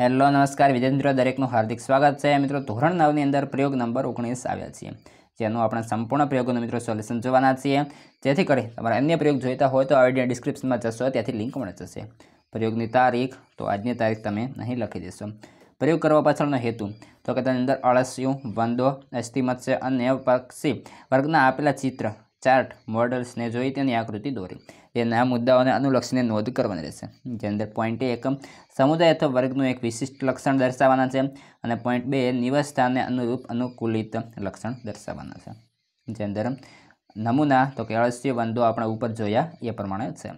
hello નમસ્કાર વિજેન્દ્ર દરેકનું હાર્દિક સ્વાગત છે મિત્રો ધોરણ નવની અંદર પ્રયોગ નંબર ઓગણીસ આવ્યા છીએ જેનો આપણે સંપૂર્ણ પ્રયોગોનું મિત્રો સોલ્યુશન જોવાના છીએ જેથી કરી તમારે અન્ય પ્રયોગ જોઈતા હોય તો આ વિડીયો ડિસ્ક્રિપ્શનમાં જશો ત્યાંથી લિંક મળી જશે પ્રયોગની તારીખ તો આજની તારીખ તમે નહીં લખી દેશો પ્રયોગ કરવા પાછળનો હેતુ તો કે તેની અંદર અળસિયું વંદો અસ્થિમત્સ્ય અને પક્ષી વર્ગના આપેલા ચિત્ર ચાર્ટ મોડલ્સને જોઈ તેની આકૃતિ દોરી તેના મુદ્દાઓને અનુલક્ષીને નોંધ કરવાની રહેશે જે અંદર પોઈન્ટ એકમ સમુદાય અથવા વર્ગનું એક વિશિષ્ટ લક્ષણ દર્શાવવાના છે અને પોઈન્ટ બે નિવાસસ્થાનને અનુરૂપ અનુકૂલિત લક્ષણ દર્શાવવાના છે જે અંદર નમૂના તો કે અળસ્ય બંધો આપણે ઉપર જોયા એ પ્રમાણે છે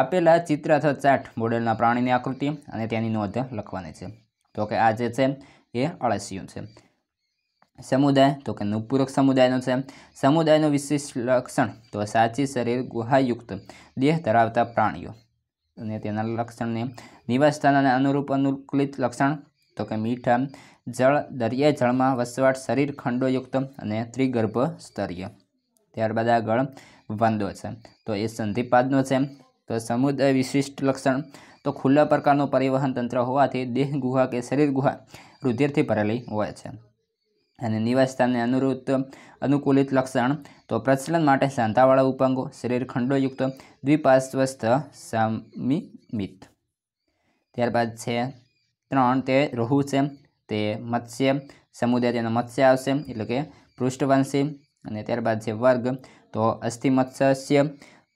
આપેલા ચિત્ર અથવા ચાર્ટ મોડેલના પ્રાણીની આકૃતિ અને તેની નોંધ લખવાની છે તો કે આ જે છે એ અળસ્યું છે સમુદાય તો કે નુપૂરક સમુદાયનો છે સમુદાયનું વિશેષ લક્ષણ તો સાચી શરીર ગુહાયુક્ત દેહ ધરાવતા પ્રાણીઓ અને તેના લક્ષણને નિવાસસ્થાન અને અનુરૂપ અનુકૂલિત લક્ષણ તો કે મીઠા જળ દરિયાઈ જળમાં વસવાટ શરીર ખંડોયુક્ત અને ત્રિગર્ભ સ્તરીય ત્યારબાદ આગળ વંદો છે તો એ સંધિપાદનો છે તો સમુદાય વિશિષ્ટ લક્ષણ તો ખુલ્લા પ્રકારનું પરિવહન તંત્ર હોવાથી દેહ ગુહા કે શરીર ગુહા રુધિરથી ભરેલી હોય છે અને નિવાસસ્થાનને અનુરૂપ અનુકૂલિત લક્ષણ તો પ્રચલન માટે સાંધાવાળા ઉપાંગો શરીર ખંડોયુક્ત દ્વિપાર્શ્વસ્થ સામિમિત ત્યારબાદ છે ત્રણ તે રોહુ છે તે મત્સ્ય સમુદાય તેનો મત્સ્ય આવશે એટલે કે પૃષ્ઠવંશી અને ત્યારબાદ છે વર્ગ તો અસ્થિ મત્સ્ય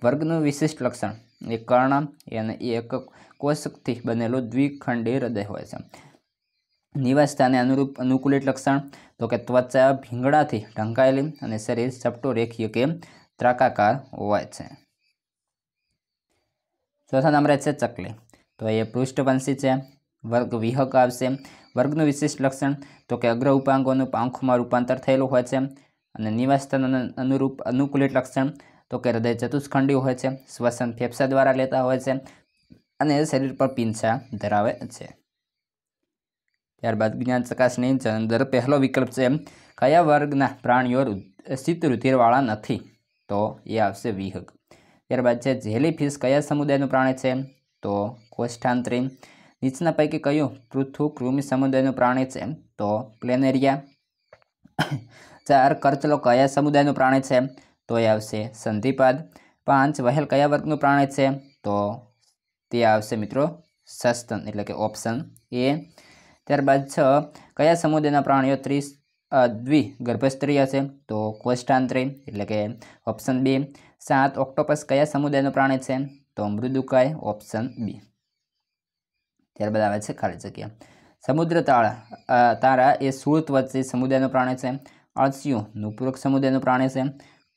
વર્ગનું વિશિષ્ટ લક્ષણ એ કર્ણ અને એક કોષકથી બનેલું દ્વિખંડી હૃદય હોય છે નિવાસસ્થાને અનુરૂપ અનુકૂલિત લક્ષણ તો કે ત્વચા ભીંગડાથી ઢંકાયેલી અને શરીર ચપટો રેખીય કે ત્રાકાકાર હોય છે ચોથા નંબરે છે ચકલી તો એ પૃષ્ઠવંશી છે વર્ગ વિહક આવશે વર્ગનું વિશિષ્ટ લક્ષણ તો કે અગ્ર ઉપાંગોનું પાંખોમાં રૂપાંતર થયેલું હોય છે અને નિવાસસ્થાન અનુરૂપ અનુકૂલિત લક્ષણ તો કે હૃદય ચતુષ્ખંડી હોય છે શ્વસન ફેફસા દ્વારા લેતા હોય છે અને શરીર પર પીંછા ધરાવે છે ત્યારબાદ જ્ઞાન ચકાસણી અંદર પહેલો વિકલ્પ છે કયા વર્ગના પ્રાણીઓ સ્થિત રુધિરવાળા નથી તો એ આવશે વિહગ ત્યારબાદ છે જેલીફિશ કયા સમુદાયનું પ્રાણી છે તો કોષ્ઠાંતરી નીચના પૈકી કયું પૃથ્વ કૃમિ સમુદાયનું પ્રાણી છે તો પ્લેનેરિયા ચાર કરચલો કયા સમુદાયનું પ્રાણી છે તો એ આવશે સંધિપાદ પાંચ વહેલ કયા વર્ગનું પ્રાણી છે તો તે આવશે મિત્રો સસ્તન એટલે કે ઓપ્શન એ ત્યારબાદ છ કયા સમુદાયના પ્રાણીઓ ત્રીસ દ્વિ ગર્ભસ્ત્રી હશે તો કોષ્ટાંત્રી એટલે કે ઓપ્શન બી સાત ઓક્ટોપસ કયા સમુદાયનો પ્રાણી છે તો મૃદુકાય ઓપ્શન બી ત્યારબાદ આવે છે ખાલી જગ્યા સમુદ્ર તાળા તારા એ સુરત વચ્ચે સમુદાયનો પ્રાણી છે અળસિયું નુપૂરક સમુદાયનો પ્રાણી છે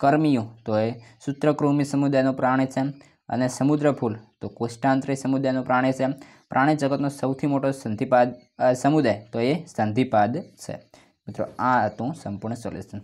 કર્મીયું તો એ સૂત્રકૃમિ સમુદાયનો પ્રાણી છે અને સમુદ્ર ફૂલ તો કોષ્ટાંત્રી સમુદાયનું પ્રાણી છે પ્રાણી જગતનો સૌથી મોટો સંધિપાદ સમુદાય તો એ સંધિપાદ છે મિત્રો આ હતું સંપૂર્ણ સોલ્યુશન